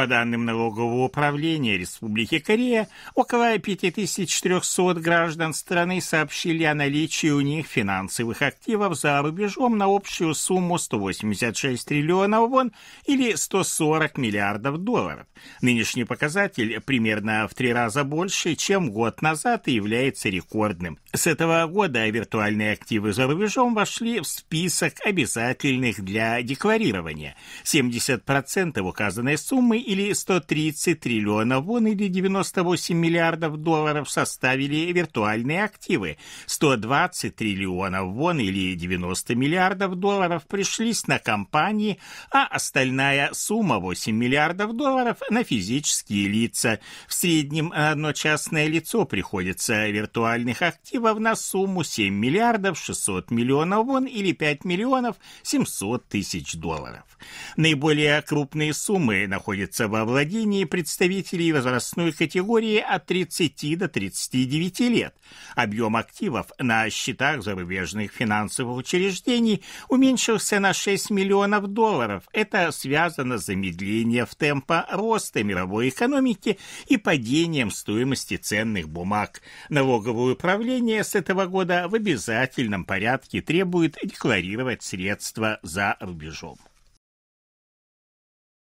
По данным налогового управления Республики Корея, около 5400 граждан страны сообщили о наличии у них финансовых активов за рубежом на общую сумму 186 триллионов вон или 140 миллиардов долларов. Нынешний показатель примерно в три раза больше, чем год назад и является рекордным. С этого года виртуальные активы за рубежом вошли в список обязательных для декларирования. 70% указанной суммы или 130 триллионов вон или 98 миллиардов долларов составили виртуальные активы, 120 триллионов вон или 90 миллиардов долларов пришлись на компании, а остальная сумма 8 миллиардов долларов на физические лица. В среднем одно частное лицо приходится виртуальных активов на сумму 7 миллиардов 600 миллионов вон или 5 миллионов 700 тысяч долларов. Наиболее крупные суммы находятся находится во владении представителей возрастной категории от 30 до 39 лет. Объем активов на счетах зарубежных финансовых учреждений уменьшился на 6 миллионов долларов. Это связано с замедлением в темпа роста мировой экономики и падением стоимости ценных бумаг. Налоговое управление с этого года в обязательном порядке требует декларировать средства за рубежом.